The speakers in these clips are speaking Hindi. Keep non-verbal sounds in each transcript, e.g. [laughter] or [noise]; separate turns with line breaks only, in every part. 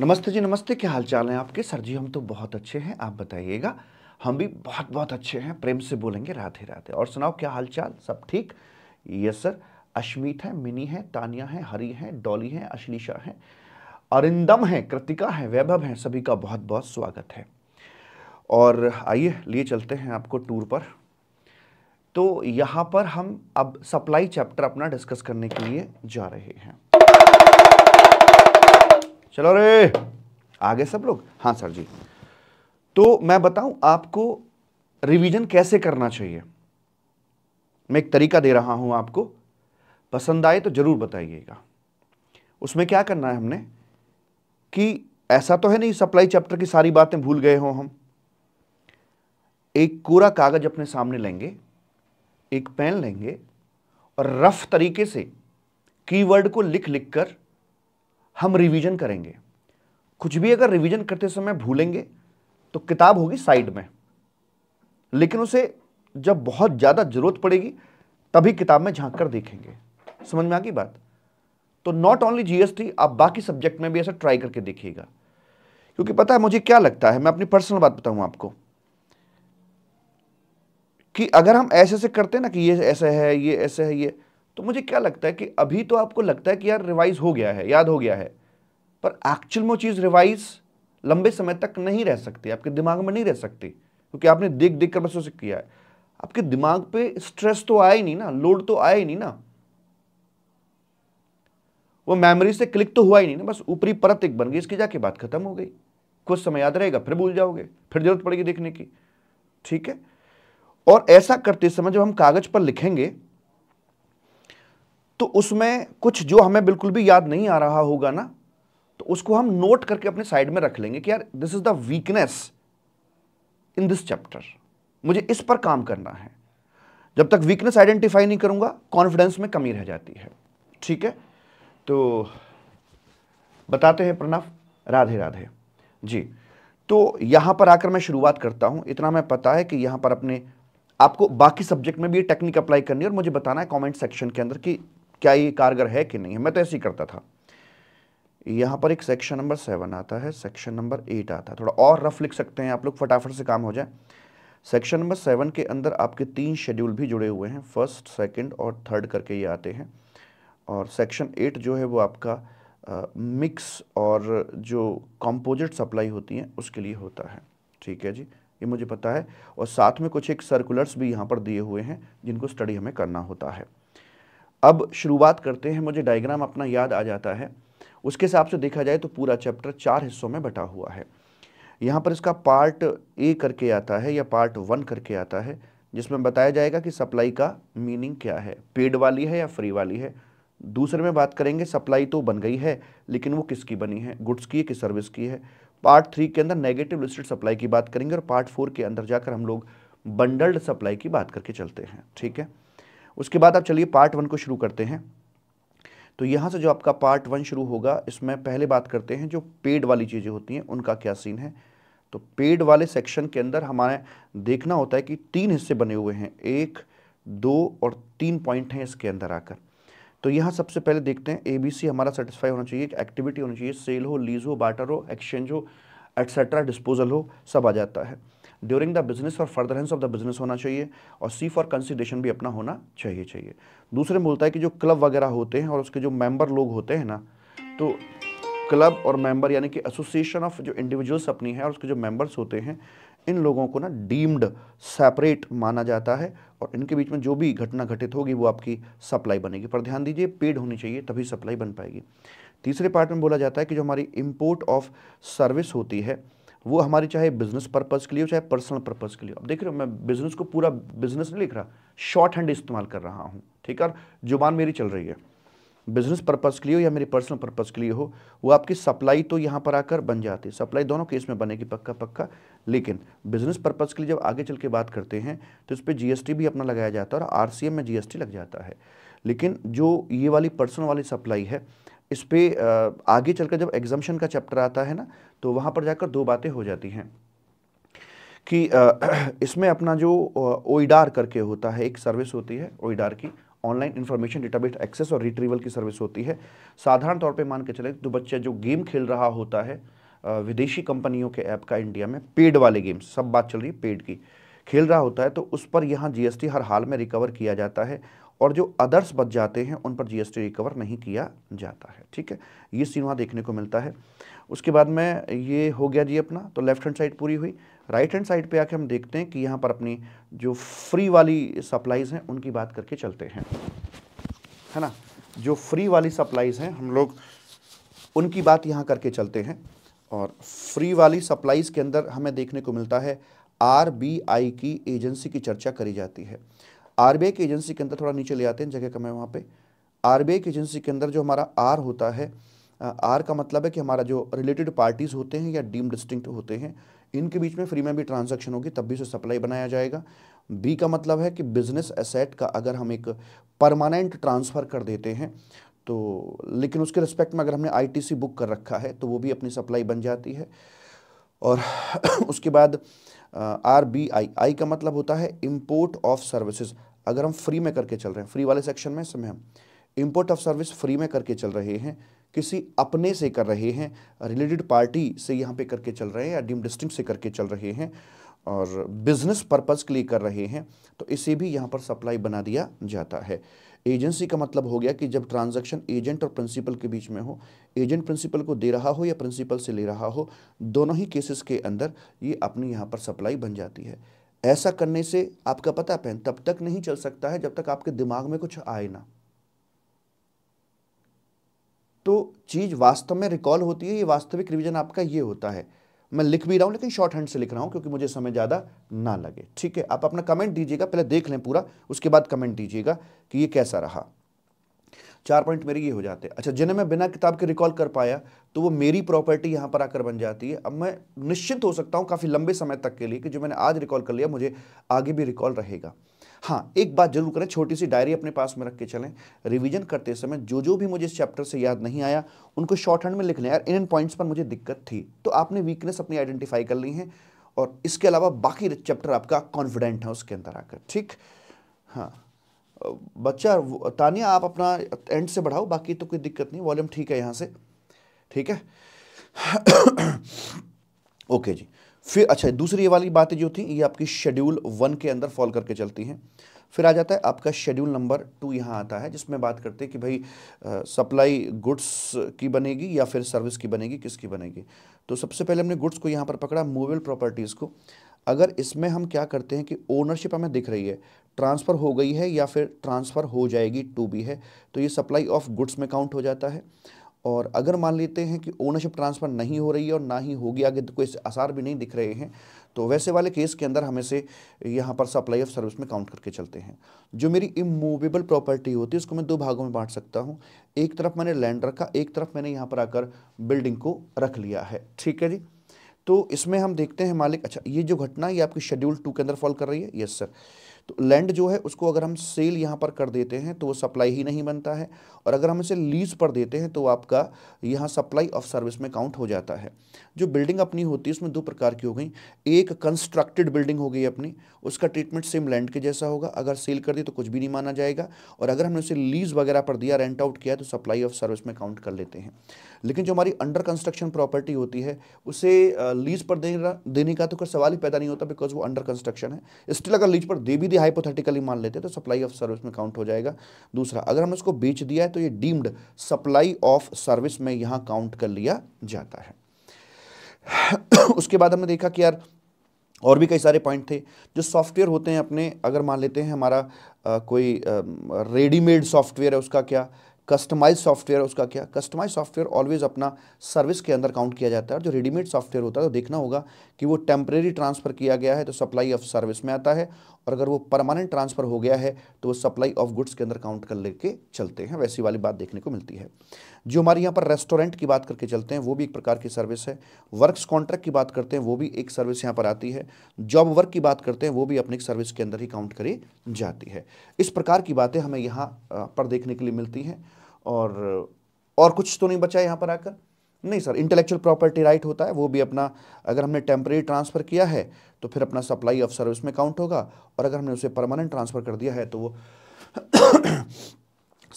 नमस्ते जी नमस्ते क्या हाल चाल हैं आपके सर जी हम तो बहुत अच्छे हैं आप बताइएगा हम भी बहुत बहुत अच्छे हैं प्रेम से बोलेंगे राधे राधे और सुनाओ क्या हाल चाल सब ठीक यस सर अश्मित है मिनी है तानिया है हरी है डॉली है अश्लीषा है अरिंदम है कृतिका है वैभव है सभी का बहुत बहुत स्वागत है और आइए लिए चलते हैं आपको टूर पर तो यहाँ पर हम अब सप्लाई चैप्टर अपना डिस्कस करने के लिए जा रहे हैं चलो रे आगे सब लोग हाँ सर जी तो मैं बताऊं आपको रिवीजन कैसे करना चाहिए मैं एक तरीका दे रहा हूं आपको पसंद आए तो ज़रूर बताइएगा उसमें क्या करना है हमने कि ऐसा तो है नहीं सप्लाई चैप्टर की सारी बातें भूल गए हो हम एक कोरा कागज़ अपने सामने लेंगे एक पेन लेंगे और रफ तरीके से कीवर्ड को लिख लिख कर हम रिवीजन करेंगे कुछ भी अगर रिवीजन करते समय भूलेंगे तो किताब होगी साइड में लेकिन उसे जब बहुत ज़्यादा ज़रूरत पड़ेगी तभी किताब में झांक कर देखेंगे समझ में आ गई बात तो नॉट ओनली जीएसटी आप बाकी सब्जेक्ट में भी ऐसा ट्राई करके देखिएगा क्योंकि पता है मुझे क्या लगता है मैं अपनी पर्सनल बात बताऊं आपको कि अगर हम ऐसे ऐसे करते ना कि ये ऐसा है ये ऐसा है ये तो मुझे क्या लगता है कि अभी तो आपको लगता है कि यार रिवाइज हो गया है याद हो गया है पर एक्चुअल में चीज़ रिवाइज लंबे समय तक नहीं रह सकती आपके दिमाग में नहीं रह सकती क्योंकि आपने देख देख कर बस उसे किया है आपके दिमाग पे स्ट्रेस तो आया ही नहीं ना लोड तो आया ही नहीं ना वो मेमोरी से क्लिक तो हुआ ही नहीं ना बस ऊपरी परत एक बन गई इसकी जाके बात खत्म हो गई कुछ समय याद रहेगा फिर भूल जाओगे फिर जरूरत पड़ेगी देखने की ठीक है और ऐसा करते समय जब हम कागज पर लिखेंगे तो उसमें कुछ जो हमें बिल्कुल भी याद नहीं आ रहा होगा ना तो उसको हम नोट करके अपने साइड में रख लेंगे कि यार this is the weakness in this chapter मुझे इस पर काम करना है जब तक वीकनेस आइडेंटिफाई नहीं करूंगा कॉन्फिडेंस में कमी रह जाती है ठीक है तो बताते हैं प्रणव राधे राधे जी तो यहां पर आकर मैं शुरुआत करता हूं इतना मैं पता है कि यहां पर अपने आपको बाकी सब्जेक्ट में भी ये टेक्निक अप्लाई करनी है और मुझे बताना है कमेंट सेक्शन के अंदर कि क्या ये कारगर है कि नहीं है मैं तो ऐसे ही करता था यहाँ पर एक सेक्शन नंबर सेवन आता है सेक्शन नंबर एट आता है थोड़ा और रफ लिख सकते हैं आप लोग फटाफट से काम हो जाए सेक्शन नंबर सेवन के अंदर आपके तीन शेड्यूल भी जुड़े हुए हैं फर्स्ट सेकंड और थर्ड करके ये आते हैं और सेक्शन एट जो है वो आपका मिक्स uh, और जो कॉम्पोजिट सप्लाई होती हैं उसके लिए होता है ठीक है जी ये मुझे पता है और साथ में कुछ एक सर्कुलर्स भी यहाँ पर दिए हुए हैं जिनको स्टडी हमें करना होता है अब शुरुआत करते हैं मुझे डायग्राम अपना याद आ जाता है उसके हिसाब से देखा जाए तो पूरा चैप्टर चार हिस्सों में बटा हुआ है यहाँ पर इसका पार्ट ए करके आता है या पार्ट वन करके आता है जिसमें बताया जाएगा कि सप्लाई का मीनिंग क्या है पेड वाली है या फ्री वाली है दूसरे में बात करेंगे सप्लाई तो बन गई है लेकिन वो किसकी बनी है गुड्स की है कि सर्विस की है पार्ट थ्री के अंदर नेगेटिव लिस्टेड सप्लाई की बात करेंगे और पार्ट फोर के अंदर जाकर हम लोग बंडल्ड सप्लाई की बात करके चलते हैं ठीक है उसके बाद आप चलिए पार्ट वन को शुरू करते हैं तो यहाँ से जो आपका पार्ट वन शुरू होगा इसमें पहले बात करते हैं जो पेड वाली चीज़ें होती हैं उनका क्या सीन है तो पेड वाले सेक्शन के अंदर हमारे देखना होता है कि तीन हिस्से बने हुए हैं एक दो और तीन पॉइंट हैं इसके अंदर आकर तो यहाँ सबसे पहले देखते हैं एबीसी हमारा सेटिस्फाई होना चाहिए एक्टिविटी होनी चाहिए सेल हो लीज हो बाटर हो एक्सचेंज हो एट्सेट्रा डिस्पोजल हो सब आ जाता है ड्यूरिंग द बिजनेस और फर्दरेंस ऑफ द बिजनेस होना चाहिए और सी फॉर कंसिडेशन भी अपना होना चाहिए चाहिए दूसरे बोलता है कि जो क्लब वगैरह होते हैं और उसके जो मेंबर लोग होते हैं ना तो क्लब और मेंबर यानी कि एसोसिएशन ऑफ जो इंडिविजुअल्स अपनी है और उसके जो मेंबर्स होते हैं इन लोगों को ना डीम्ड सेपरेट माना जाता है और इनके बीच में जो भी घटना घटित होगी वो आपकी सप्लाई बनेगी पर ध्यान दीजिए पेड होनी चाहिए तभी सप्लाई बन पाएगी तीसरे पार्ट में बोला जाता है कि जो हमारी इम्पोर्ट ऑफ सर्विस होती है वो हमारी चाहे बिजनेस पर्पज़ के लिए हो चाहे पर्सनल पर्पज़ के लिए अब देख रहे हो मैं बिज़नेस को पूरा बिजनेस नहीं लिख रहा शॉर्ट हैंड इस्तेमाल कर रहा हूँ ठीक है जुबान मेरी चल रही है बिजनेस पर्पज़ के लिए हो या मेरे पर्सनल पर्पज़ के लिए हो वो आपकी सप्लाई तो यहाँ पर आकर बन जाती है सप्लाई दोनों केस में बनेगी पक्का पक्का लेकिन बिजनेस पर्पज़ के लिए जब आगे चल के बात करते हैं तो इस पर जी भी अपना लगाया जाता है और आर में जी लग जाता है लेकिन जो ये वाली पर्सनल वाली सप्लाई है इस पर आगे चलकर जब एग्जामेशन का चैप्टर आता है ना तो वहाँ पर जाकर दो बातें हो जाती हैं कि [clears throat] इसमें अपना जो ओइडार करके होता है एक सर्विस होती है ओइडार की ऑनलाइन इन्फॉर्मेशन डेटाबेस एक्सेस और रिट्रीवल की सर्विस होती है साधारण तौर पे मान के चले तो बच्चा जो गेम खेल रहा होता है विदेशी कंपनियों के ऐप का इंडिया में पेड वाले गेम्स सब बात चल रही है पेड की खेल रहा होता है तो उस पर यहाँ जीएसटी हर हाल में रिकवर किया जाता है और जो अदर्स बच जाते हैं उन पर जीएसटी रिकवर नहीं किया जाता है ठीक है ये सीन वहाँ देखने को मिलता है उसके बाद में ये हो गया जी अपना तो लेफ्ट हैंड साइड पूरी हुई राइट हैंड साइड पे आके हम देखते हैं कि यहाँ पर अपनी जो फ्री वाली सप्लाइज़ हैं उनकी बात करके चलते हैं है ना जो फ्री वाली सप्लाइज़ हैं हम लोग उनकी बात यहाँ करके चलते हैं और फ्री वाली सप्लाइज़ के अंदर हमें देखने को मिलता है आर की एजेंसी की चर्चा करी जाती है आरबीआई की एजेंसी के अंदर थोड़ा नीचे ले आते हैं जगह कम है वहाँ पे आरबीआई की एजेंसी के अंदर जो हमारा आर होता है आर का मतलब है कि हमारा जो रिलेटेड पार्टीज़ होते हैं या डीम डिस्टिंक्ट होते हैं इनके बीच में फ्री में भी ट्रांजेक्शन होगी तब भी उसे सप्लाई बनाया जाएगा बी का मतलब है कि बिजनेस एसेट का अगर हम एक परमानेंट ट्रांसफ़र कर देते हैं तो लेकिन उसके रिस्पेक्ट में अगर हमने आईटीसी बुक कर रखा है तो वो भी अपनी सप्लाई बन जाती है और [clears throat] उसके बाद आर बी आई आई का मतलब होता है इम्पोर्ट ऑफ सर्विसेज अगर हम फ्री में करके चल रहे हैं फ्री वाले सेक्शन में समय हम इम्पोर्ट ऑफ सर्विस फ्री में करके चल रहे हैं किसी अपने से कर रहे हैं रिलेटेड पार्टी से यहाँ पे करके चल रहे हैं या डीम डिस्ट्रिक्ट से करके चल रहे हैं और बिजनेस पर्पज़ के लिए कर रहे हैं तो इसे भी यहाँ पर सप्लाई बना दिया जाता है एजेंसी का मतलब हो गया कि जब ट्रांजैक्शन एजेंट और प्रिंसिपल के बीच में हो एजेंट प्रिंसिपल को दे रहा हो या प्रिंसिपल से ले रहा हो दोनों ही केसेस के अंदर ये अपनी यहाँ पर सप्लाई बन जाती है ऐसा करने से आपका पता पहन तब तक नहीं चल सकता है जब तक आपके दिमाग में कुछ आए ना तो चीज़ वास्तव में रिकॉल होती है ये वास्तविक रिवीजन आपका ये होता है मैं लिख भी रहा हूं लेकिन शॉर्ट हैंड से लिख रहा हूं क्योंकि मुझे समय ज़्यादा ना लगे ठीक है आप अपना कमेंट दीजिएगा पहले देख लें पूरा उसके बाद कमेंट दीजिएगा कि ये कैसा रहा चार पॉइंट मेरे ये हो जाते हैं अच्छा जिन्हें मैं बिना किताब के रिकॉल कर पाया तो वो मेरी प्रॉपर्टी यहाँ पर आकर बन जाती है अब मैं निश्चित हो सकता हूँ काफ़ी लंबे समय तक के लिए कि जो मैंने आज रिकॉल कर लिया मुझे आगे भी रिकॉल रहेगा हाँ एक बात जरूर करें छोटी सी डायरी अपने पास में रख के चलें रिवीजन करते समय जो जो भी मुझे इस चैप्टर से याद नहीं आया उनको शॉर्ट हैंड में लिख लें यार इन इन पॉइंट्स पर मुझे दिक्कत थी तो आपने वीकनेस अपनी आइडेंटिफाई कर ली है और इसके अलावा बाकी चैप्टर आपका कॉन्फिडेंट है उसके अंदर आकर ठीक हाँ बच्चा तानिया आप अपना एंड से बढ़ाओ बाकी तो कोई दिक्कत नहीं वॉल्यूम ठीक है यहाँ से ठीक है ओके [coughs] जी फिर अच्छा दूसरी ये वाली बातें जो थी ये आपकी शेड्यूल वन के अंदर फॉल करके चलती हैं फिर आ जाता है आपका शेड्यूल नंबर टू यहाँ आता है जिसमें बात करते हैं कि भाई सप्लाई गुड्स की बनेगी या फिर सर्विस की बनेगी किसकी बनेगी तो सबसे पहले हमने गुड्स को यहाँ पर पकड़ा मूवेबल प्रॉपर्टीज़ को अगर इसमें हम क्या करते हैं कि ओनरशिप हमें दिख रही है ट्रांसफ़र हो गई है या फिर ट्रांसफ़र हो जाएगी टू बी है तो ये सप्लाई ऑफ गुड्स में काउंट हो जाता है और अगर मान लेते हैं कि ओनरशिप ट्रांसफ़र नहीं हो रही है और ना ही होगी आगे तो कोई आसार भी नहीं दिख रहे हैं तो वैसे वाले केस के अंदर हमें से यहाँ पर सप्लाई ऑफ सर्विस में काउंट करके चलते हैं जो मेरी इमूवेबल प्रॉपर्टी होती है उसको मैं दो भागों में बांट सकता हूँ एक तरफ मैंने लैंड रखा एक तरफ मैंने यहाँ पर आकर बिल्डिंग को रख लिया है ठीक है जी तो इसमें हम देखते हैं मालिक अच्छा ये जो घटना ये आपकी शेड्यूल टू के अंदर फॉल कर रही है यस सर तो लैंड जो है उसको अगर हम सेल यहाँ पर कर देते हैं तो वो सप्लाई ही नहीं बनता है और अगर हम इसे लीज पर देते हैं तो आपका यहाँ सप्लाई ऑफ सर्विस में काउंट हो जाता है जो बिल्डिंग अपनी होती है उसमें दो प्रकार की हो गई एक कंस्ट्रक्टेड बिल्डिंग हो गई अपनी उसका ट्रीटमेंट सेम लैंड के जैसा होगा अगर सेल कर दी तो कुछ भी नहीं माना जाएगा और अगर हमने उसे लीज वगैरह पर दिया रेंट आउट किया तो सप्लाई ऑफ सर्विस में काउंट कर लेते हैं लेकिन जो हमारी अंडर कंस्ट्रक्शन प्रॉपर्टी होती है उसे लीज पर देने का तो कोई सवाल ही पैदा नहीं होता बिकॉज वो अंडर कंस्ट्रक्शन है स्टिल अगर लीज पर दे भी दी हाइपोथेटिकली मान लेते हैं तो सप्लाई ऑफ सर्विस में काउंट हो जाएगा दूसरा अगर हमने उसको बेच दिया है तो तो ये डीम्ड सप्लाई ऑफ सर्विस में यहां काउंट कर लिया जाता है उसके बाद हमने देखा कि यार और भी कई सारे पॉइंट थे जो सॉफ्टवेयर होते हैं अपने अगर मान लेते हैं हमारा आ, कोई रेडीमेड सॉफ्टवेयर है उसका क्या कस्टमाइज सॉफ्टवेयर उसका क्या कस्टमाइज सॉफ्टवेयर ऑलवेज अपना सर्विस के अंदर काउंट किया जाता है और जो रेडीमेड सॉफ्टवेयर होता है तो देखना होगा कि वो टेम्प्रेरी ट्रांसफ़र किया गया है तो सप्लाई ऑफ सर्विस में आता है और अगर वो परमानेंट ट्रांसफ़र हो गया है तो वो सप्लाई ऑफ गुड्स के अंदर काउंट कर लेके चलते हैं वैसी वाली बात देखने को मिलती है जो हमारे यहाँ पर रेस्टोरेंट की बात करके चलते हैं वो भी एक प्रकार की सर्विस है वर्क्स कॉन्ट्रैक्ट की बात करते हैं वो भी एक सर्विस यहाँ पर आती है जॉब वर्क की बात करते हैं वो भी अपने सर्विस के अंदर ही काउंट करी जाती है इस प्रकार की बातें हमें यहाँ पर देखने के लिए मिलती हैं और और कुछ तो नहीं बचा यहाँ पर आकर नहीं सर इंटेलेक्चुअल प्रॉपर्टी राइट होता है वो भी अपना अगर हमने टेम्प्रेरी ट्रांसफ़र किया है तो फिर अपना सप्लाई ऑफ सर्विस में काउंट होगा और अगर हमने उसे परमानेंट ट्रांसफ़र कर दिया है तो वो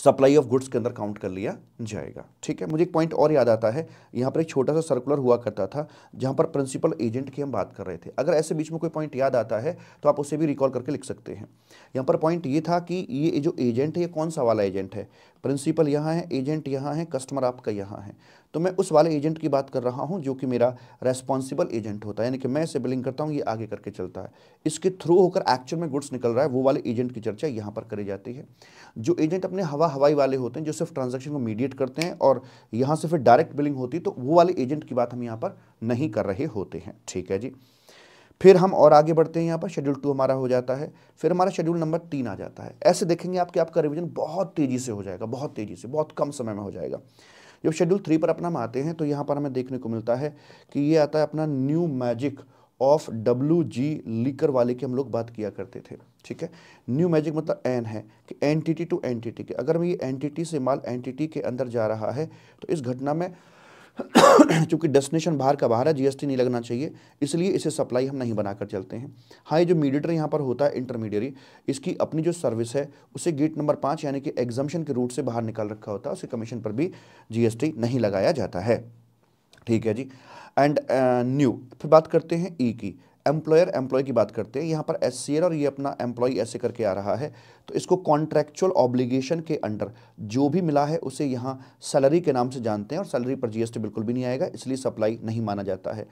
सप्लाई ऑफ गुड्स के अंदर काउंट कर लिया जाएगा ठीक है मुझे एक पॉइंट और याद आता है यहाँ पर एक छोटा सा सर्कुलर हुआ करता था जहाँ पर प्रिंसिपल एजेंट की हम बात कर रहे थे अगर ऐसे बीच में कोई पॉइंट याद आता है तो आप उसे भी रिकॉल करके लिख सकते हैं यहाँ पर पॉइंट ये था कि ये जो एजेंट है ये कौन सा वाला एजेंट है प्रिंसिपल यहाँ है एजेंट यहाँ है कस्टमर आपका यहाँ है तो मैं उस वाले एजेंट की बात कर रहा हूँ जो कि मेरा रेस्पॉन्सिबल एजेंट होता है यानी कि मैं इसे बिलिंग करता हूँ ये आगे करके चलता है इसके थ्रू होकर एक्चुअल में गुड्स निकल रहा है वो वाले एजेंट की चर्चा यहाँ पर करी जाती है जो एजेंट अपने हवा हवाई वाले होते हैं जो सिर्फ ट्रांजेक्शन को मीडिएट करते हैं और यहाँ से फिर डायरेक्ट बिलिंग होती है तो वो वाले एजेंट की बात हम यहाँ पर नहीं कर रहे होते हैं ठीक है जी फिर हम और आगे बढ़ते हैं यहाँ पर शेड्यूल टू हमारा हो जाता है फिर हमारा शेड्यूल नंबर तीन आ जाता है ऐसे देखेंगे आप कि आपका रिविजन बहुत तेज़ी से हो जाएगा बहुत तेज़ी से बहुत कम समय में हो जाएगा जब शेड्यूल थ्री पर अपना हम आते हैं तो यहाँ पर हमें देखने को मिलता है कि ये आता है अपना new magic of W G liquor वाले की हम लोग बात किया करते थे ठीक है न्यू मैजिक मतलब एन है कि टी टू टी के अगर ये टी से माल टी के अंदर जा रहा है तो इस घटना में क्योंकि [coughs] डेस्टिनेशन बाहर का बाहर है जीएसटी नहीं लगना चाहिए इसलिए इसे सप्लाई हम नहीं बनाकर चलते हैं हाँ ये जो मीडिएटर यहाँ पर होता है इंटरमीडियरी इसकी अपनी जो सर्विस है उसे गेट नंबर पाँच यानी कि एग्जामेशन के रूट से बाहर निकाल रखा होता है उसे कमीशन पर भी जीएसटी नहीं लगाया जाता है ठीक है जी एंड न्यू uh, फिर बात करते हैं ई e की एम्प्लॉयर एम्प्लॉय की बात करते हैं यहाँ पर एस सी एल और ये अपना एम्प्लॉय ऐसे करके आ रहा है तो इसको कॉन्ट्रेक्चुअल ऑब्लिगेशन के अंडर जो भी मिला है उसे यहाँ सैलरी के नाम से जानते हैं और सैलरी पर जीएसटी बिल्कुल भी नहीं आएगा इसलिए सप्लाई नहीं माना जाता है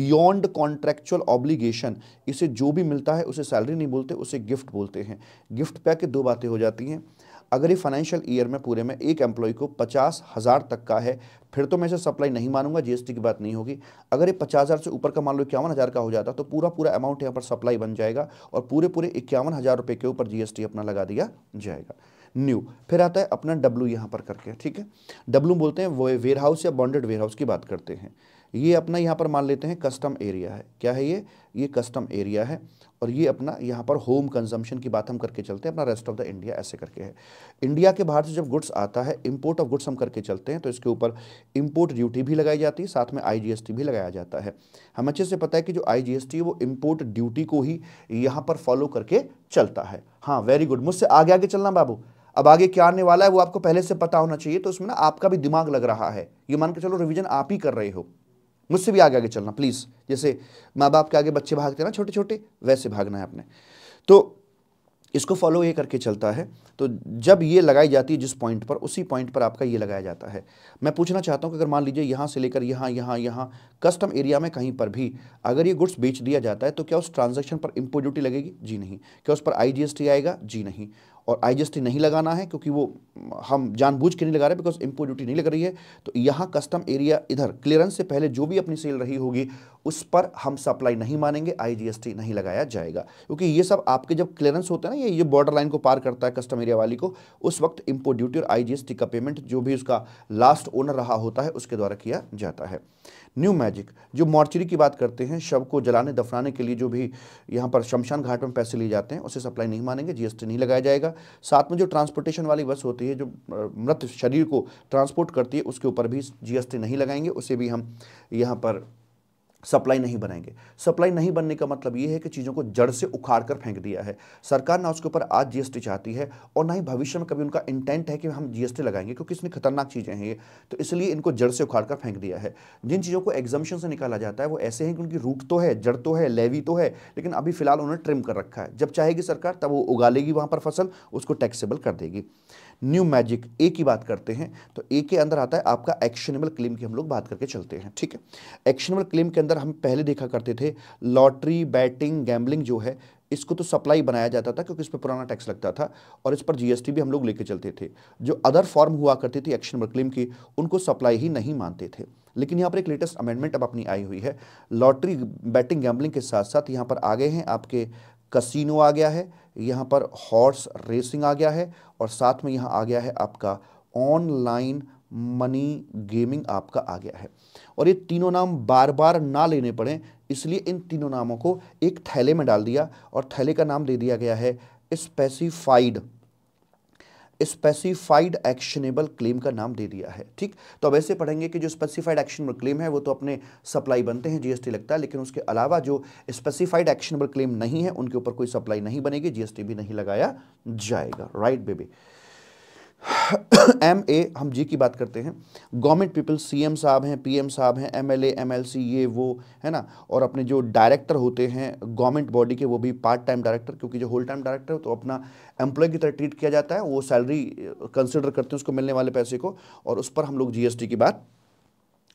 बियॉन्ड कॉन्ट्रैक्चुअल ऑब्लिगेशन इसे जो भी मिलता है उसे सैलरी नहीं बोलते उसे गिफ्ट बोलते हैं गिफ्ट पैक के दो बातें हो जाती हैं अगर ये फाइनेंशियल ईयर में पूरे में एक एम्प्लॉय को पचास हज़ार तक का है फिर तो मैं इसे सप्लाई नहीं मानूंगा जीएसटी की बात नहीं होगी अगर ये पचास हज़ार से ऊपर का मान लो इक्यावन हज़ार का हो जाता तो पूरा पूरा अमाउंट यहाँ पर सप्लाई बन जाएगा और पूरे पूरे इक्यावन हज़ार रुपये के ऊपर जीएसटी अपना लगा दिया जाएगा न्यू फिर आता है अपना डब्लू यहाँ पर करके ठीक है डब्लू बोलते हैं वो वेयर हाउस या बॉन्डेड वेयर हाउस की बात करते हैं ये अपना यहाँ पर मान लेते हैं कस्टम एरिया है क्या है ये ये कस्टम एरिया है और ये अपना यहाँ पर होम कंजम्पशन की बात हम करके चलते हैं अपना रेस्ट ऑफ द इंडिया ऐसे करके है इंडिया के बाहर से जब गुड्स आता है इम्पोर्ट ऑफ गुड्स हम करके चलते हैं तो इसके ऊपर इम्पोर्ट ड्यूटी भी लगाई जाती है साथ में आईजीएसटी भी लगाया जाता है हम अच्छे से पता है कि जो आईजीएसटी है वो इम्पोर्ट ड्यूटी को ही यहाँ पर फॉलो करके चलता है हाँ वेरी गुड मुझसे आगे आगे चलना बाबू अब आगे क्या आने वाला है वो आपको पहले से पता होना चाहिए तो उसमें ना आपका भी दिमाग लग रहा है ये मान के चलो रिविजन आप ही कर रहे हो मुझसे भी आगे आगे चलना प्लीज़ जैसे माँ बाप के आगे बच्चे भागते ना छोटे छोटे वैसे भागना है आपने तो इसको फॉलो ये करके चलता है तो जब ये लगाई जाती है जिस पॉइंट पर उसी पॉइंट पर आपका ये लगाया जाता है मैं पूछना चाहता हूँ कि अगर मान लीजिए यहाँ से लेकर यहाँ यहाँ यहाँ कस्टम एरिया में कहीं पर भी अगर ये गुड्स बेच दिया जाता है तो क्या उस ट्रांजैक्शन पर इम्पोर्ट ड्यूटी लगेगी जी नहीं क्या उस पर आईजीएसटी आएगा जी नहीं और आईजीएसटी नहीं लगाना है क्योंकि वो हम जानबूझ के नहीं लगा रहे बिकॉज इम्पोर्ट ड्यूटी नहीं लग रही है तो यहाँ कस्टम एरिया इधर क्लियरेंस से पहले जो भी अपनी सेल रही होगी उस पर हम सप्लाई नहीं मानेंगे आई नहीं लगाया जाएगा क्योंकि ये सब आपके जब क्लियरेंस होता है ना ये ये बॉर्डर लाइन को पार करता है कस्टम एरिया वाली को उस वक्त इम्पोर्ट ड्यूटी और आई का पेमेंट जो भी उसका लास्ट ओनर रहा होता है उसके द्वारा किया जाता है न्यू मैजिक जो मॉर्चरी की बात करते हैं शव को जलाने दफनाने के लिए जो भी यहाँ पर शमशान घाट में पैसे लिए जाते हैं उसे सप्लाई नहीं मानेंगे जीएसटी नहीं लगाया जाएगा साथ में जो ट्रांसपोर्टेशन वाली बस होती है जो मृत शरीर को ट्रांसपोर्ट करती है उसके ऊपर भी जीएसटी नहीं लगाएंगे उसे भी हम यहाँ पर सप्लाई नहीं बनाएंगे सप्लाई नहीं बनने का मतलब ये है कि चीज़ों को जड़ से उखाड़ कर फेंक दिया है सरकार ना उसके ऊपर आज जीएसटी चाहती है और ना ही भविष्य में कभी उनका इंटेंट है कि हम जीएसटी लगाएंगे क्योंकि इसमें खतरनाक चीज़ें हैं ये तो इसलिए इनको जड़ से उखाड़ कर फेंक दिया है जिन चीज़ों को एग्जामेशन से निकाला जाता है वो ऐसे हैं कि उनकी रूट तो है जड़ तो है लेवी तो है लेकिन अभी फिलहाल उन्होंने ट्रिम कर रखा है जब चाहेगी सरकार तब वो उगा लेगी वहाँ पर फसल उसको टैक्सेबल कर देगी न्यू मैजिक ए की बात करते हैं तो ए के अंदर आता है आपका एक्शनेबल क्लेम की हम लोग बात करके चलते हैं ठीक है एक्शनेबल क्लेम के अंदर हम पहले देखा करते थे लॉटरी बैटिंग गैम्बलिंग जो है इसको तो सप्लाई बनाया जाता था क्योंकि इस पर पुराना टैक्स लगता था और इस पर जीएसटी भी हम लोग लेके चलते थे जो अदर फॉर्म हुआ करती थी एक्शनेबल क्लेम की उनको सप्लाई ही नहीं मानते थे लेकिन यहाँ पर एक लेटेस्ट अमेंडमेंट अब अपनी आई हुई है लॉटरी बैटिंग गैम्बलिंग के साथ साथ यहाँ पर आ गए हैं आपके कसिनो आ गया है यहाँ पर हॉर्स रेसिंग आ गया है और साथ में यहाँ आ गया है आपका ऑनलाइन मनी गेमिंग आपका आ गया है और ये तीनों नाम बार बार ना लेने पड़े इसलिए इन तीनों नामों को एक थैले में डाल दिया और थैले का नाम दे दिया गया है स्पेसिफाइड स्पेसिफाइड एक्शनेबल क्लेम का नाम दे दिया है ठीक तो अब ऐसे पढ़ेंगे कि जो स्पेसिफाइड एक्शनेबल क्लेम है वो तो अपने सप्लाई बनते हैं जीएसटी लगता है लेकिन उसके अलावा जो स्पेसिफाइड एक्शनेबल क्लेम नहीं है उनके ऊपर कोई सप्लाई नहीं बनेगी जीएसटी भी नहीं लगाया जाएगा राइट बेबी एम ए हम जी की बात करते हैं गवर्नमेंट पीपल एम साहब हैं पी एम साहब हैं M M L L C ये वो है ना और अपने जो डायरेक्टर होते हैं गवर्नमेंट बॉडी के वो भी पार्ट टाइम डायरेक्टर क्योंकि जो होल टाइम डायरेक्टर हो तो अपना एम्प्लॉय की तरह ट्रीट किया जाता है वो सैलरी कंसिडर uh, करते हैं उसको मिलने वाले पैसे को और उस पर हम लोग टी की बात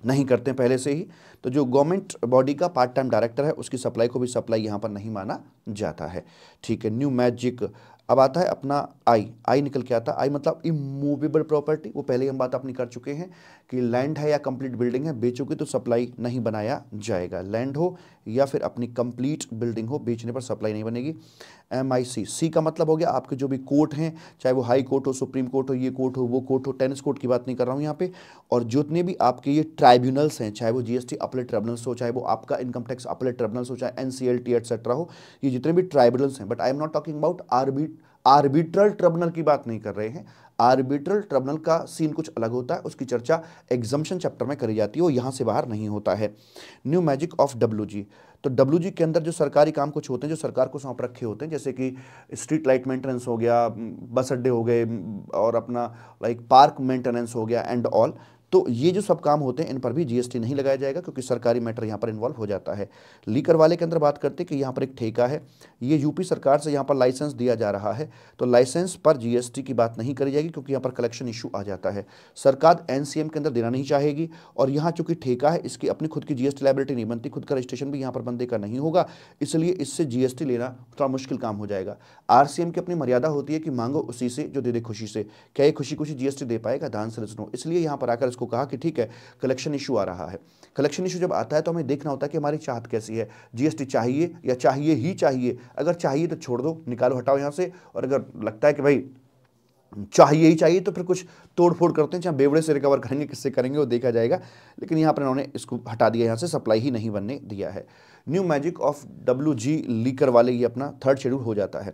नहीं करते हैं पहले से ही तो जो गवर्नमेंट बॉडी का पार्ट टाइम डायरेक्टर है उसकी सप्लाई को भी सप्लाई यहाँ पर नहीं माना जाता है ठीक है न्यू मैजिक अब आता है अपना आई आई निकल के आता है आई मतलब इमूवेबल प्रॉपर्टी वो पहले हम बात अपनी कर चुके हैं कि लैंड है या कंप्लीट बिल्डिंग है बेचोगे तो सप्लाई नहीं बनाया जाएगा लैंड हो या फिर अपनी कंप्लीट बिल्डिंग हो बेचने पर सप्लाई नहीं बनेगी एम आई सी सी का मतलब हो गया आपके जो भी कोर्ट हैं चाहे वो हाई कोर्ट हो सुप्रीम कोर्ट हो ये कोर्ट हो वो कोर्ट हो टेनिस कोर्ट की बात नहीं कर रहा हूँ यहाँ पे और जितने भी आपके ये ट्राइब्यूनल्स हैं चाहे वो जीएसटी अपलेट ट्राइब्यूनल्स हो चाहे वो आपका इनकम टैक्स अपलेट ट्राइब्यूनल्स हो चाहे एनसीएलटी एटसेट्रा हो ये जितने भी ट्राइब्यूनल्स हैं but I am not talking about आरबी आर्बिट्रल ट्रिब्यूनल की बात नहीं कर रहे हैं आर्बिट्रल ट्रिब्यूनल का सीन कुछ अलग होता है उसकी चर्चा एग्जाम्शन चैप्टर में करी जाती है वो यहाँ से बाहर नहीं होता है न्यू मैजिक ऑफ डब्ल्यू तो डब्ल्यू के अंदर जो सरकारी काम कुछ होते हैं जो सरकार को सौंप रखे होते हैं जैसे कि स्ट्रीट लाइट मेंटेनेंस हो गया बस अड्डे हो गए और अपना लाइक पार्क मेंटेनेंस हो गया एंड ऑल तो ये जो सब काम होते हैं इन पर भी जीएसटी नहीं लगाया जाएगा क्योंकि सरकारी मैटर यहाँ पर इन्वॉल्व हो जाता है लीकर वाले के अंदर बात करते हैं कि यहाँ पर एक ठेका है ये यूपी सरकार से यहाँ पर लाइसेंस दिया जा रहा है तो लाइसेंस पर जीएसटी की बात नहीं करी जाएगी क्योंकि यहाँ पर कलेक्शन इशू आ जाता है सरकार एन के अंदर देना नहीं चाहेगी और यहाँ चूंकि ठेका है इसकी अपनी खुद की जीएसटी लाइबिलिटी नहीं बनती खुद का रजिस्ट्रेशन भी यहाँ पर बंदे का नहीं होगा इसलिए इससे जीएसटी लेना थोड़ा मुश्किल काम हो जाएगा आर की अपनी मर्यादा होती है कि मांगो उसी से जो दे दे खुशी से क्या ये खुशी खुशी जीएसटी दे पाएगा धान से इसलिए यहाँ पर आकर इसको को कहा कि ठीक है कलेक्शन इशू आ रहा है कलेक्शन इशू जब आता है तो हमें देखना होता है कि हमारी चाहत कैसी है जीएसटी चाहिए या चाहिए ही चाहिए अगर चाहिए तो छोड़ दो निकालो हटाओ यहाँ से और अगर लगता है कि भाई चाहिए ही चाहिए तो फिर कुछ तोड़फोड़ करते हैं चाहे बेवड़े से रिकवर करेंगे किससे करेंगे वो देखा जाएगा लेकिन यहाँ पर इन्होंने इसको हटा दिया यहाँ से सप्लाई ही नहीं बनने दिया है new magic of W G liquor वाले ये अपना थर्ड शेड्यूल हो जाता है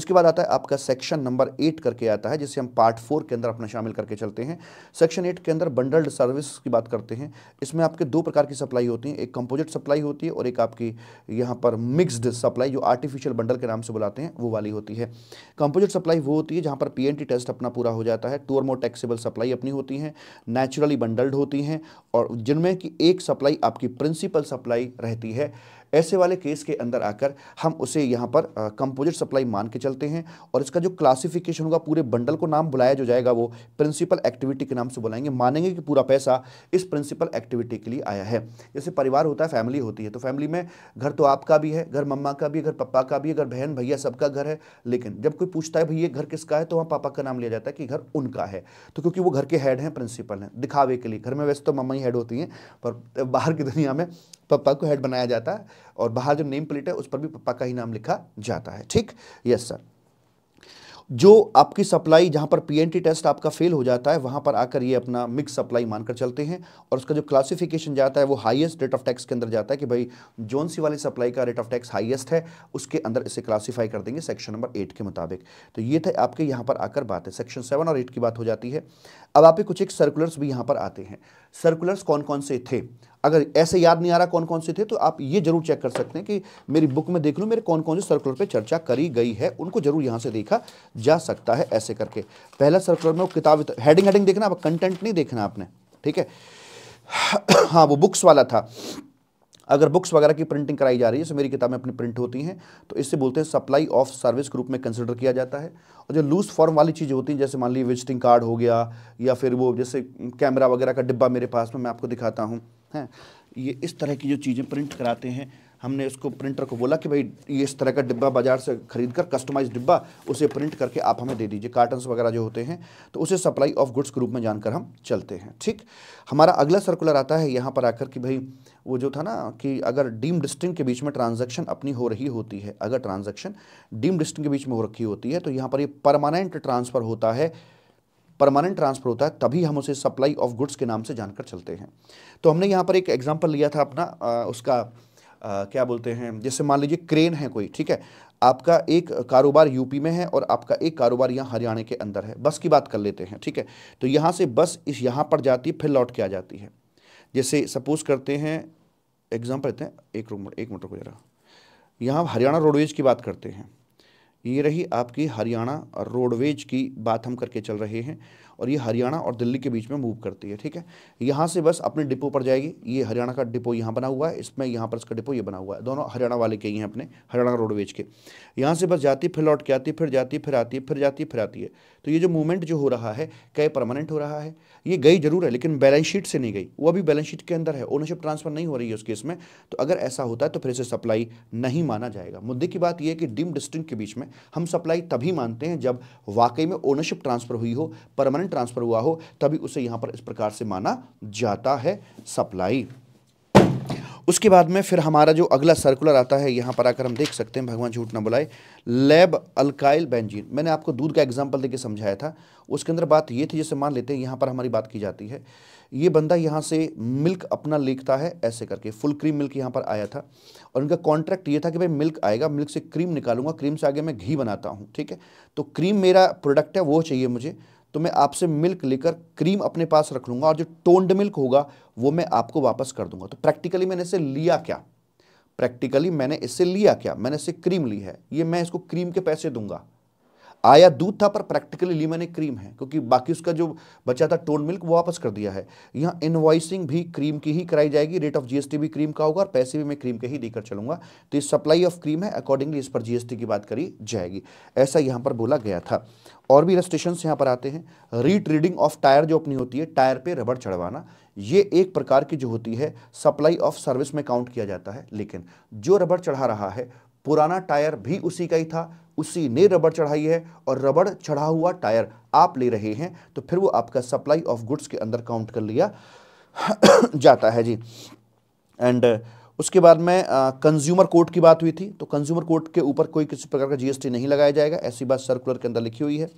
उसके बाद आता है आपका सेक्शन नंबर एट करके आता है जिसे हम पार्ट फोर के अंदर अपना शामिल करके चलते हैं सेक्शन एट के अंदर बंडल्ड सर्विस की बात करते हैं इसमें आपके दो प्रकार की सप्लाई होती है एक कंपोजिट सप्लाई होती है और एक आपकी यहाँ पर मिक्सड सप्लाई जो आर्टिफिशियल बंडल के नाम से बुलाते हैं वो वाली होती है कंपोजिट सप्लाई वो होती है जहाँ पर पी टेस्ट अपना पूरा हो जाता है टू और मोर टैक्सेबल सप्लाई अपनी होती हैं नेचुरली बंडल्ड होती हैं और जिनमें कि एक सप्लाई आपकी प्रिंसिपल सप्लाई रहती है ऐसे वाले केस के अंदर आकर हम उसे यहाँ पर कंपोजिट सप्लाई मान के चलते हैं और इसका जो क्लासिफिकेशन होगा पूरे बंडल को नाम बुलाया जो जाएगा वो प्रिंसिपल एक्टिविटी के नाम से बुलाएंगे मानेंगे कि पूरा पैसा इस प्रिंसिपल एक्टिविटी के लिए आया है जैसे परिवार होता है फैमिली होती है तो फैमिली में घर तो आपका भी है घर मम्मा का भी घर पप्पा का भी घर बहन भैया सबका घर है लेकिन जब कोई पूछता है भैया घर किसका है तो वहाँ पापा का नाम लिया जाता है कि घर उनका है तो क्योंकि वो घर के हेड हैं प्रिंसिपल हैं दिखावे के लिए घर में वैसे तो मम्मा ही हेड होती हैं पर बाहर की दुनिया में पापा को हेड बनाया जाता है और बाहर जो नेम प्लेट है उस पर भी पप्पा का ही नाम लिखा जाता है ठीक यस सर जो आपकी सप्लाई जहां पर पीएनटी टेस्ट आपका फेल हो जाता है वहां पर आकर ये अपना मिक्स सप्लाई मानकर चलते हैं और उसका जो क्लासिफिकेशन जाता है वो हाईएस्ट रेट ऑफ टैक्स के अंदर जाता है कि भाई जोन सी वाली सप्लाई का रेट ऑफ टैक्स हाईएस्ट है उसके अंदर इसे क्लासिफाई कर देंगे सेक्शन नंबर एट के मुताबिक तो ये थे आपके यहाँ पर आकर बात है सेक्शन सेवन और एट की बात हो जाती है अब आपके कुछ एक सर्कुलर्स भी यहाँ पर आते हैं सर्कुलर्स कौन कौन से थे अगर ऐसे याद नहीं आ रहा कौन कौन से थे तो आप ये जरूर चेक कर सकते हैं कि मेरी बुक में देख लूँ मेरे कौन कौन से सर्कुलर पर चर्चा करी गई है उनको जरूर यहाँ से देखा जा सकता है ऐसे करके पहला सर्कुलर में वो किताब हेडिंग हेडिंग देखना कंटेंट नहीं देखना आपने ठीक है [clears throat] हाँ वो बुक्स वाला था अगर बुक्स वगैरह की प्रिंटिंग कराई जा रही है जैसे मेरी किताबें अपनी प्रिंट होती हैं तो इससे बोलते हैं सप्लाई ऑफ सर्विस के रूप में कंसिडर किया जाता है और जो लूज फॉर्म वाली चीज़ें होती हैं जैसे मान लीजिए विजिटिंग कार्ड हो गया या फिर वो जैसे कैमरा वगैरह का डिब्बा मेरे पास में मैं आपको दिखाता हूँ हैं ये इस तरह की जो चीज़ें प्रिंट कराते हैं हमने उसको प्रिंटर को बोला कि भाई ये इस तरह का डिब्बा बाजार से खरीद कर कस्टमाइज डिब्बा उसे प्रिंट करके आप हमें दे दीजिए कार्टन्स वगैरह जो होते हैं तो उसे सप्लाई ऑफ गुड्स के रूप में जानकर हम चलते हैं ठीक हमारा अगला सर्कुलर आता है यहाँ पर आकर कि भाई वो जो था ना कि अगर डीम डिस्टिंग के बीच में ट्रांजेक्शन अपनी हो रही होती है अगर ट्रांजेक्शन डीम डिस्टिंग के बीच में हो रखी होती है तो यहाँ पर ये परमानेंट ट्रांसफ़र होता है परमानेंट ट्रांसफर होता है तभी हम उसे सप्लाई ऑफ गुड्स के नाम से जानकर चलते हैं तो हमने यहाँ पर एक एग्जाम्पल लिया था अपना उसका आ, क्या बोलते हैं जैसे मान लीजिए क्रेन है कोई ठीक है आपका एक कारोबार यूपी में है और आपका एक कारोबार यहाँ हरियाणा के अंदर है बस की बात कर लेते हैं ठीक है तो यहाँ से बस इस यहाँ पर जाती है फिर लौट के आ जाती है जैसे सपोज करते हैं एग्जाम्पल रहते हैं एक रूम एक मोटर को जरा यहाँ हरियाणा रोडवेज की बात करते हैं ये रही आपकी हरियाणा रोडवेज की बात हम करके चल रहे हैं और ये हरियाणा और दिल्ली के बीच में मूव करती है ठीक है यहाँ से बस अपने डिपो पर जाएगी ये हरियाणा का डिपो यहाँ बना हुआ है इसमें यहाँ पर इसका डिपो ये बना हुआ है दोनों हरियाणा वाले के ही हैं अपने हरियाणा रोडवेज के यहाँ से बस जाती फिर लौट के आती फिर जाती फिर आती फिर जाती फिर आती है तो ये जो मूवमेंट जो हो रहा है क्या परमानेंट हो रहा है ये गई जरूर है लेकिन बैलेंस शीट से नहीं गई वो अभी बैलेंस शीट के अंदर है ओनरशिप ट्रांसफर नहीं हो रही है उस केस में तो अगर ऐसा होता है तो फिर इसे सप्लाई नहीं माना जाएगा मुद्दे की बात यह है कि डिम डिस्टिंग के बीच में हम सप्लाई तभी मानते हैं जब वाकई में ओनरशिप ट्रांसफर हुई हो परमानेंट ट्रांसफर हुआ हो तभी उसे यहां पर इस प्रकार से माना जाता है सप्लाई उसके बाद में फिर हमारा जो अगला सर्कुलर आता है यहाँ पर आकर हम देख सकते हैं भगवान झूठ ना बुलाए लेब अल्काइल बेंजीन मैंने आपको दूध का एग्जाम्पल देके समझाया था उसके अंदर बात ये थी जैसे मान लेते हैं यहाँ पर हमारी बात की जाती है ये बंदा यहाँ से मिल्क अपना लिखता है ऐसे करके फुल क्रीम मिल्क यहाँ पर आया था और उनका कॉन्ट्रैक्ट ये था कि भाई मिल्क आएगा मिल्क से क्रीम निकालूंगा क्रीम से आगे मैं घी बनाता हूँ ठीक है तो क्रीम मेरा प्रोडक्ट है वो चाहिए मुझे तो मैं आपसे मिल्क लेकर क्रीम अपने पास रख लूंगा और जो टोन्ड मिल्क होगा वो मैं आपको वापस कर दूंगा तो प्रैक्टिकली मैंने इसे लिया क्या प्रैक्टिकली मैंने इससे लिया क्या मैंने इसे क्रीम ली है ये मैं इसको क्रीम के पैसे दूंगा आया दूध था पर प्रैक्टिकली ली मैंने क्रीम है क्योंकि बाकी उसका जो बचा था टोन मिल्क वो वापस कर दिया है यहाँ इनवॉइसिंग भी क्रीम की ही कराई जाएगी रेट ऑफ जीएसटी भी क्रीम का होगा और पैसे भी मैं क्रीम के ही देकर चलूंगा तो ये सप्लाई ऑफ क्रीम है अकॉर्डिंगली इस पर जीएसटी की बात करी जाएगी ऐसा यहाँ पर बोला गया था और भी रजिस्ट्रेशन यहाँ पर आते हैं रीट्रीडिंग ऑफ टायर जो अपनी होती है टायर पर रबड़ चढ़वाना ये एक प्रकार की जो होती है सप्लाई ऑफ सर्विस में काउंट किया जाता है लेकिन जो रबड़ चढ़ा रहा है पुराना टायर भी उसी का ही था उसी ने रबड़ चढ़ाई है और रबड़ चढ़ा हुआ टायर आप ले रहे हैं तो फिर वो आपका सप्लाई ऑफ गुड्स के अंदर काउंट कर लिया [clears throat] जाता है जी एंड उसके बाद में कंज्यूमर कोर्ट की बात हुई थी तो कंज्यूमर कोर्ट के ऊपर कोई किसी प्रकार का जीएसटी नहीं लगाया जाएगा ऐसी बात सर्कुलर के अंदर लिखी हुई है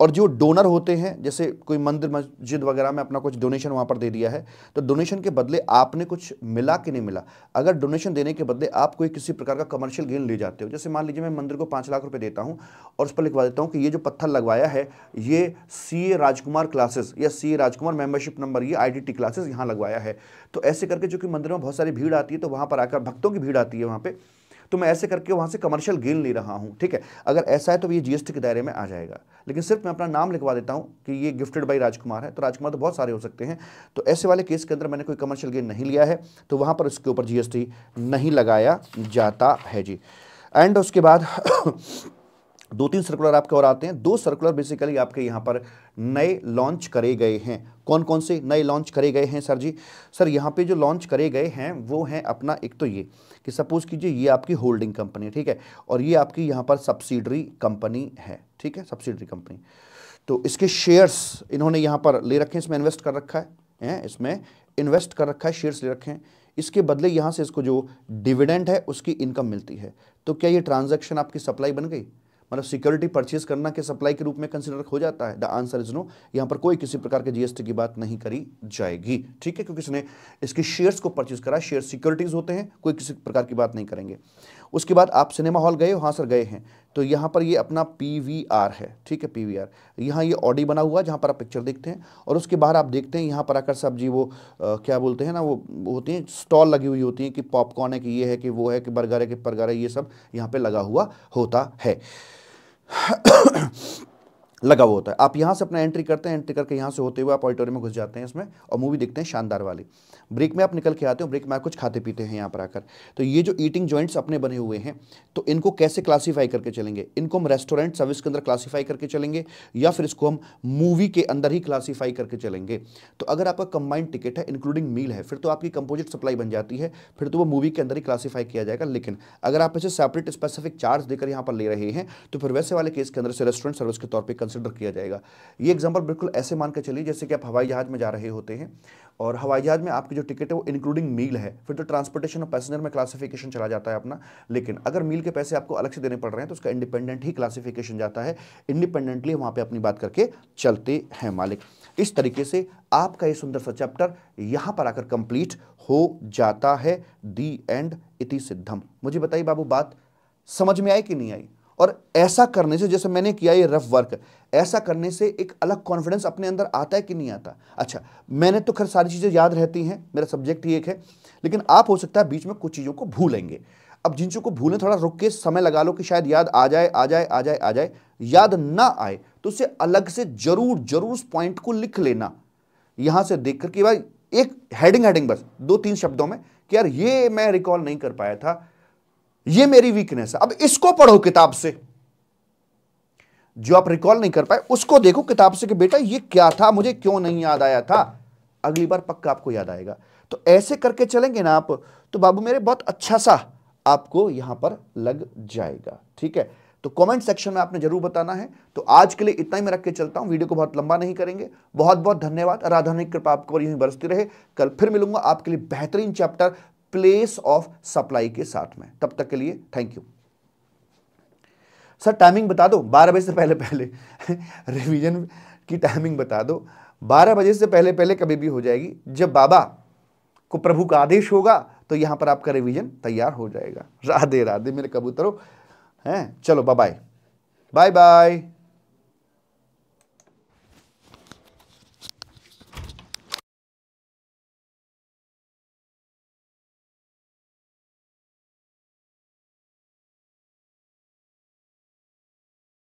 और जो डोनर होते हैं जैसे कोई मंदिर मस्जिद वगैरह में अपना कुछ डोनेशन वहाँ पर दे दिया है तो डोनेशन के बदले आपने कुछ मिला कि नहीं मिला अगर डोनेशन देने के बदले आप कोई किसी प्रकार का कमर्शियल गेन ले जाते हो जैसे मान लीजिए मैं मंदिर को पाँच लाख रुपये देता हूँ और उस पर लिखवा देता हूँ कि ये जो पत्थर लगवाया है ये सी राजकुमार क्लासेस या सी राजकुमार मेम्बरशिप नंबर ये आई क्लासेस यहाँ लगवाया है तो ऐसे करके जो कि मंदिर में बहुत सारी भीड़ आती है तो वहाँ पर आकर भक्तों की भीड़ आती है वहाँ पर तो मैं ऐसे करके वहाँ से कमर्शियल गेन ले रहा हूँ ठीक है अगर ऐसा है तो ये जीएसटी के दायरे में आ जाएगा लेकिन सिर्फ मैं अपना नाम लिखवा देता हूँ कि ये गिफ्टेड बाई राजकुमार है तो राजकुमार तो बहुत सारे हो सकते हैं तो ऐसे वाले केस के अंदर मैंने कोई कमर्शियल गेन नहीं लिया है तो वहाँ पर उसके ऊपर जीएसटी नहीं लगाया जाता है जी एंड उसके बाद दो तीन सर्कुलर आपके और आते हैं दो सर्कुलर बेसिकली आपके यहाँ पर नए लॉन्च करे गए हैं कौन कौन से नए लॉन्च करे गए हैं सर जी सर यहाँ पे जो लॉन्च करे गए हैं वो हैं अपना एक तो ये कि सपोज़ कीजिए ये आपकी होल्डिंग कंपनी है ठीक है और ये आपकी यहाँ पर सब्सिडरी कंपनी है ठीक है सब्सिडरी कंपनी तो इसके शेयर्स इन्होंने यहाँ पर ले रखे हैं इसमें इन्वेस्ट कर रखा है हैं इसमें इन्वेस्ट कर रखा है शेयर्स ले रखे हैं इसके बदले यहाँ से इसको जो डिविडेंड है उसकी इनकम मिलती है तो क्या ये ट्रांजेक्शन आपकी सप्लाई बन गई मतलब सिक्योरिटी परचेज करना के सप्लाई के रूप में कंसिडर हो जाता है द आंसर इज नो यहाँ पर कोई किसी प्रकार के जीएसटी की बात नहीं करी जाएगी ठीक है क्योंकि इसने इसके शेयर्स को परचेज करा शेयर सिक्योरिटीज होते हैं कोई किसी प्रकार की बात नहीं करेंगे उसके बाद आप सिनेमा हॉल गए हाँ सर गए हैं तो यहाँ पर ये अपना पी है ठीक है पी वी आर यहाँ ये ऑडी बना हुआ जहाँ पर आप पिक्चर देखते हैं और उसके बाहर आप देखते हैं यहाँ पर आकर सब जी वो आ, क्या बोलते हैं ना वो होती हैं स्टॉल लगी हुई होती हैं कि पॉपकॉर्न है कि ये है कि वो है कि बर्गर है कि बर्गर है ये सब यहाँ पर लगा हुआ होता है लगा हुआ होता है आप यहाँ से अपना एंट्री करते हैं एंट्री करके यहाँ से होते हुए आप ऑडिटोरियम में घुस जाते हैं इसमें और मूवी देखते हैं शानदार वाली ब्रेक में आप निकल के आते हो ब्रेक में आप कुछ खाते पीते हैं यहाँ पर आकर तो ये जो ईटिंग जॉइंट्स अपने बने हुए हैं तो इनको कैसे क्लासीफाई करके चलेंगे इनको हम रेस्टोरेंट सर्विस के अंदर क्लासीफाई करके चलेंगे या फिर इसको हम मूवी के अंदर ही क्लासीफाई करके चलेंगे तो अगर आपका कंबाइंड टिकट है इंक्लूडिंग मील है फिर तो आपकी कंपोजिट सप्लाई बन जाती है फिर तो वो मूवी के अंदर ही क्लासीफाई किया जाएगा लेकिन अगर आप इसे सेपरेट स्पेसिफिक चार्ज देकर यहाँ पर ले रहे हैं तो फिर वैसे वाले केस के अंदर से रेस्टोरेंट सर्विस के तौर पर कंसिडर किया जाएगा ये एग्जाम्पल बिल्कुल ऐसे मानकर चलिए जैसे कि आप हवाई जहाज में जा रहे होते हैं और हवाई जहाज में आपकी जो टिकट है वो इंक्लूडिंग मील है फिर तो ट्रांसपोर्टेशन और पैसेंजर में क्लासिफिकेशन चला जाता है अपना लेकिन अगर मील के पैसे आपको अलग से देने पड़ रहे हैं तो उसका इंडिपेंडेंट ही क्लासिफिकेशन जाता है इंडिपेंडेंटली वहाँ पर अपनी बात करके चलते हैं मालिक इस तरीके से आपका ये सुंदर सा चैप्टर यहाँ पर आकर कंप्लीट हो जाता है दी एंड इति सिद्धम मुझे बताइए बाबू बात समझ में आई कि नहीं आई और ऐसा करने से जैसे मैंने किया ये रफ वर्क ऐसा करने से एक अलग कॉन्फिडेंस अपने अंदर आता है कि नहीं आता अच्छा मैंने तो खैर सारी चीज़ें याद रहती हैं मेरा सब्जेक्ट ही एक है लेकिन आप हो सकता है बीच में कुछ चीज़ों को भूलेंगे अब जिन चीज़ों को भूलें थोड़ा रुक के समय लगा लो कि शायद याद आ जाए आ जाए आ जाए आ जाए याद ना आए तो उसे अलग से जरूर जरूर उस पॉइंट को लिख लेना यहाँ से देख कर कि भाई एक हेडिंग हेडिंग बस दो तीन शब्दों में कि यार ये मैं रिकॉल नहीं कर पाया था ये मेरी वीकनेस है अब इसको पढ़ो किताब से जो आप रिकॉल नहीं कर पाए उसको देखो किताब से कि बेटा ये क्या था मुझे क्यों नहीं याद आया था अगली बार पक्का आपको याद आएगा तो ऐसे करके चलेंगे ना आप तो बाबू मेरे बहुत अच्छा सा आपको यहां पर लग जाएगा ठीक है तो कमेंट सेक्शन में आपने जरूर बताना है तो आज के लिए इतना ही मैं रख के चलता हूं वीडियो को बहुत लंबा नहीं करेंगे बहुत बहुत धन्यवाद आराधनिक कृपा आपको यूं बरसती रहे कल फिर मिलूंगा आपके लिए बेहतरीन चैप्टर प्लेस ऑफ सप्लाई के साथ में तब तक के लिए थैंक यू सर टाइमिंग बता दो बारह बजे से पहले पहले रिवीजन [laughs] की टाइमिंग बता दो बारह बजे से पहले पहले कभी भी हो जाएगी जब बाबा को प्रभु का आदेश होगा तो यहां पर आपका रिवीजन तैयार हो जाएगा [laughs] राधे राधे मेरे कबूतरों हैं चलो बाय बाय बाय बाय